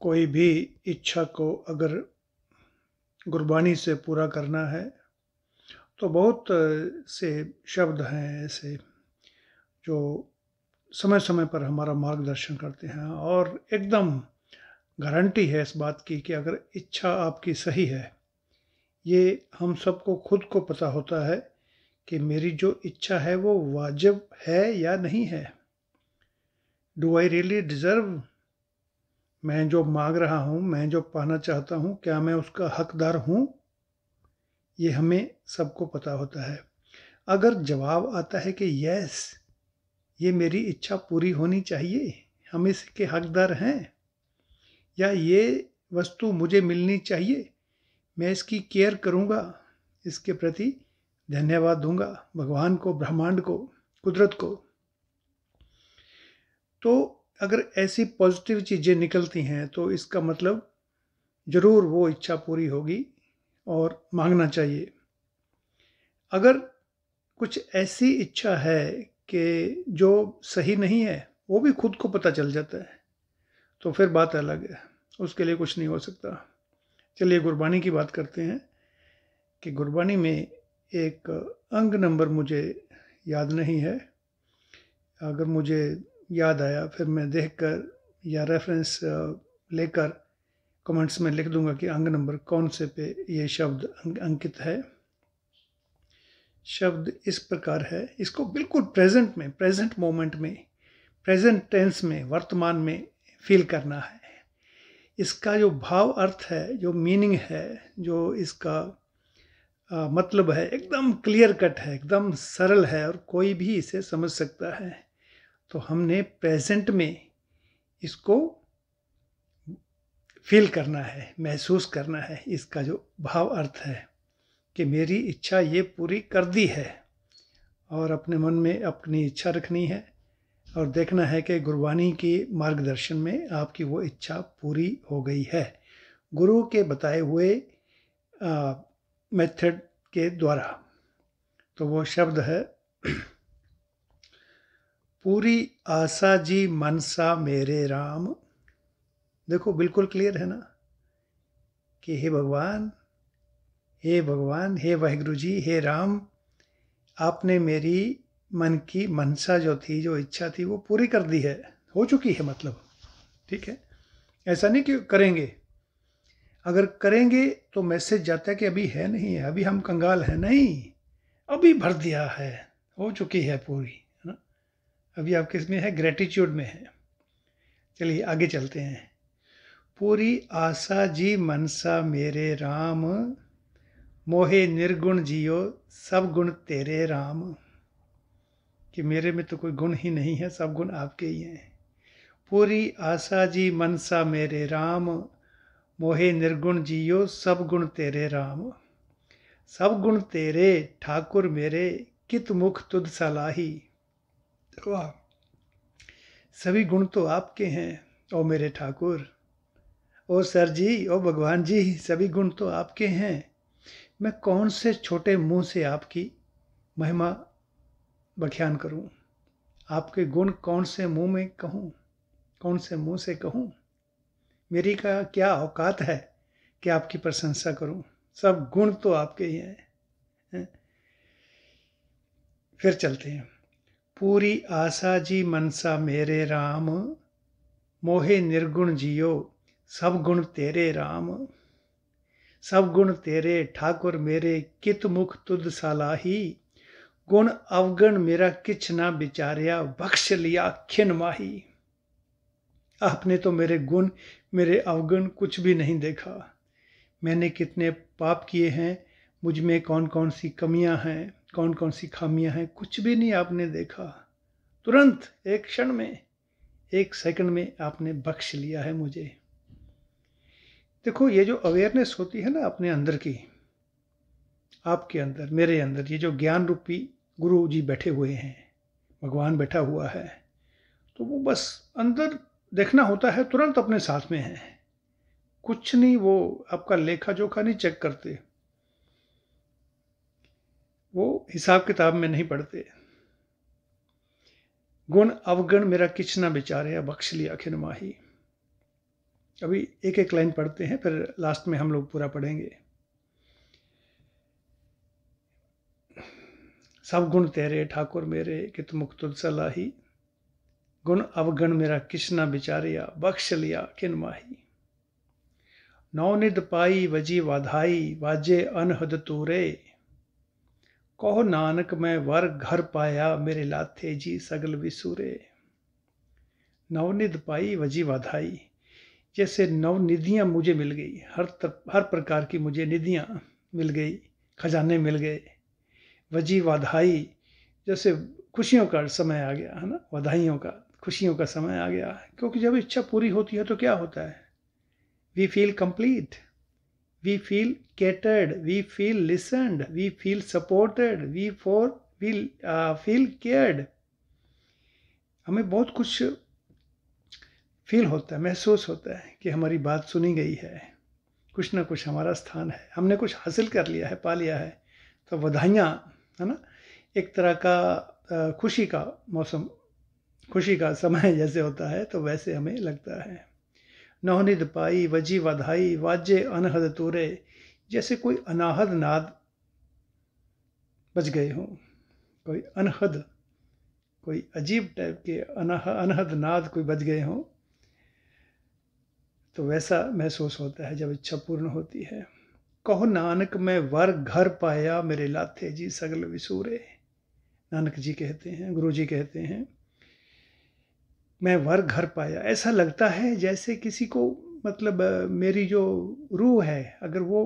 कोई भी इच्छा को अगर गुरबानी से पूरा करना है तो बहुत से शब्द हैं ऐसे जो समय समय पर हमारा मार्गदर्शन करते हैं और एकदम गारंटी है इस बात की कि अगर इच्छा आपकी सही है ये हम सबको खुद को पता होता है कि मेरी जो इच्छा है वो वाजिब है या नहीं है डू आई रियली डिज़र्व मैं जो मांग रहा हूँ मैं जो पाना चाहता हूँ क्या मैं उसका हकदार हूँ ये हमें सबको पता होता है अगर जवाब आता है कि यस ये मेरी इच्छा पूरी होनी चाहिए हम इसके हकदार हैं या ये वस्तु मुझे मिलनी चाहिए मैं इसकी केयर करूँगा इसके प्रति धन्यवाद दूंगा भगवान को ब्रह्मांड को कुदरत को तो अगर ऐसी पॉजिटिव चीज़ें निकलती हैं तो इसका मतलब ज़रूर वो इच्छा पूरी होगी और मांगना चाहिए अगर कुछ ऐसी इच्छा है कि जो सही नहीं है वो भी खुद को पता चल जाता है तो फिर बात अलग है उसके लिए कुछ नहीं हो सकता चलिए गुरबानी की बात करते हैं कि गुरबानी में एक अंग नंबर मुझे याद नहीं है अगर मुझे याद आया फिर मैं देख कर या रेफरेंस लेकर कमेंट्स में लिख दूंगा कि अंग नंबर कौन से पे ये शब्द अंकित है शब्द इस प्रकार है इसको बिल्कुल प्रेजेंट में प्रेजेंट मोमेंट में प्रेजेंट टेंस में वर्तमान में फील करना है इसका जो भाव अर्थ है जो मीनिंग है जो इसका आ, मतलब है एकदम क्लियर कट है एकदम सरल है और कोई भी इसे समझ सकता है तो हमने प्रेजेंट में इसको फील करना है महसूस करना है इसका जो भाव अर्थ है कि मेरी इच्छा ये पूरी कर दी है और अपने मन में अपनी इच्छा रखनी है और देखना है कि गुरबानी के मार्गदर्शन में आपकी वो इच्छा पूरी हो गई है गुरु के बताए हुए मेथड के द्वारा तो वो शब्द है पूरी आशा जी मनसा मेरे राम देखो बिल्कुल क्लियर है ना कि हे भगवान हे भगवान हे वाहगुरु जी हे राम आपने मेरी मन की मनसा जो थी जो इच्छा थी वो पूरी कर दी है हो चुकी है मतलब ठीक है ऐसा नहीं कि करेंगे अगर करेंगे तो मैसेज जाता है कि अभी है नहीं है अभी हम कंगाल हैं नहीं अभी भर दिया है हो चुकी है पूरी अभी आप किस में है ग्रेटिट्यूड में है चलिए आगे चलते हैं पूरी आशा जी मनसा मेरे राम मोहे निर्गुण जियो सब गुण तेरे राम कि मेरे में तो कोई गुण ही नहीं है सब गुण आपके ही हैं पूरी आशा जी मनसा मेरे राम मोहे निर्गुण जियो सब गुण तेरे राम सब गुण तेरे ठाकुर मेरे कित मुख तुद सलाही वाह तो सभी गुण तो आपके हैं ओ मेरे ठाकुर ओ सर जी ओ भगवान जी सभी गुण तो आपके हैं मैं कौन से छोटे मुंह से आपकी महिमा बख्यान करूं आपके गुण कौन से मुंह में कहूं कौन से मुंह से कहूं मेरी का क्या औकात है कि आपकी प्रशंसा करूं सब गुण तो आपके ही हैं फिर चलते हैं पूरी आशा जी मनसा मेरे राम मोहे निर्गुण जियो सब गुण तेरे राम सब गुण तेरे ठाकुर मेरे कित मुख तुद सलाही गुण अवगुण मेरा किछ ना बिचारिया बख्श लिया खिन माही आपने तो मेरे गुण मेरे अवगुण कुछ भी नहीं देखा मैंने कितने पाप किए हैं मुझ में कौन कौन सी कमियां हैं कौन कौन सी खामियां हैं कुछ भी नहीं आपने देखा तुरंत एक क्षण में एक सेकंड में आपने बख्श लिया है मुझे देखो ये जो अवेयरनेस होती है ना अपने अंदर की आपके अंदर मेरे अंदर ये जो ज्ञान रूपी गुरु जी बैठे हुए हैं भगवान बैठा हुआ है तो वो बस अंदर देखना होता है तुरंत अपने साथ में है कुछ नहीं वो आपका लेखा जोखा नहीं चेक करते वो हिसाब किताब में नहीं पढ़ते गुण अवगुण मेरा किच ना विचार है बख्श लिया अखिन माही अभी एक एक लाइन पढ़ते हैं फिर लास्ट में हम लोग पूरा पढ़ेंगे सब गुण तेरे ठाकुर मेरे कित मुख सलाही गुण अवगण मेरा किसना बिचारिया बख्श लिया किन माही नौ निद पाई वजी वाधाई वाजे अनहद तूरे कहो नानक मैं वर घर पाया मेरे लाथे जी सगल विसूरे नवनिध पाई वजी वधाई जैसे नव मुझे मिल गई हर तरफ हर प्रकार की मुझे निधियाँ मिल गई खजाने मिल गए वजी वाधाई जैसे खुशियों का समय आ गया है ना वधाइयों का खुशियों का समय आ गया क्योंकि जब इच्छा पूरी होती है तो क्या होता है we feel complete we feel catered, we feel listened, we feel supported, we for we feel uh, cared हमें बहुत कुछ फील होता है महसूस होता है कि हमारी बात सुनी गई है कुछ ना कुछ हमारा स्थान है हमने कुछ हासिल कर लिया है पा लिया है तो बधाइयाँ है ना एक तरह का खुशी का मौसम खुशी का समय जैसे होता है तो वैसे हमें लगता है नवनिध पाई वजी वधाई वाजे अनहद तूरे जैसे कोई अनाहद नाद बज गए हों कोई अनहद कोई अजीब टाइप के अनह अनहद नाद कोई बज गए हों तो वैसा महसूस होता है जब इच्छा पूर्ण होती है कहो नानक मैं वर घर पाया मेरे लाथे जी सगल विसूरे नानक जी कहते हैं गुरु जी कहते हैं मैं वर घर पाया ऐसा लगता है जैसे किसी को मतलब मेरी जो रूह है अगर वो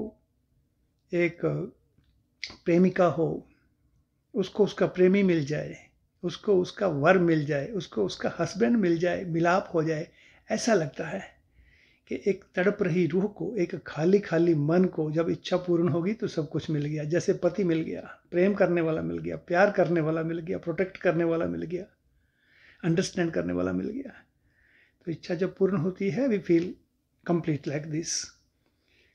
एक प्रेमिका हो उसको उसका प्रेमी मिल जाए उसको उसका वर मिल जाए उसको उसका हस्बैंड मिल जाए मिलाप हो जाए ऐसा लगता है कि एक तड़प रही रूह को एक खाली खाली मन को जब इच्छा पूर्ण होगी तो सब कुछ मिल गया जैसे पति मिल गया प्रेम करने वाला मिल गया प्यार करने वाला मिल गया प्रोटेक्ट करने वाला मिल गया अंडरस्टैंड करने वाला मिल गया तो इच्छा जब पूर्ण होती है we feel complete like this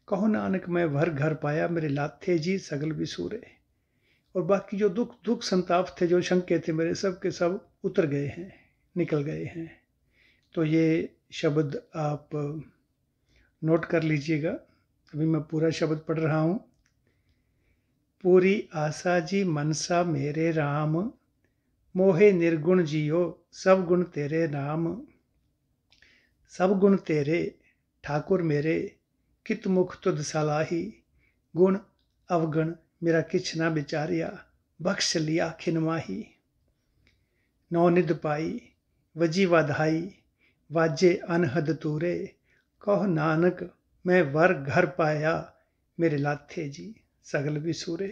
कहो नानक मैं भर घर पाया मेरे लाथे जी सगल भी सूरे और बाकी जो दुख दुख संताप थे जो शंके थे मेरे सब के सब उतर गए हैं निकल गए हैं तो ये शब्द आप नोट कर लीजिएगा अभी मैं पूरा शब्द पढ़ रहा हूँ पूरी आशा जी मनसा मेरे राम मोहे निर्गुण जियो सब गुण तेरे नाम सब गुण तेरे ठाकुर मेरे कित मुख तुद सलाही गुण अवगुण मेरा किछ ना बिचारिया बख्श लिया खिनवाही नौ निध पाई वजी वधाई वाजे अनहद तूरे कहो नानक मैं वर घर पाया मेरे लाथे जी सगल भी सूरे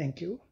थैंक यू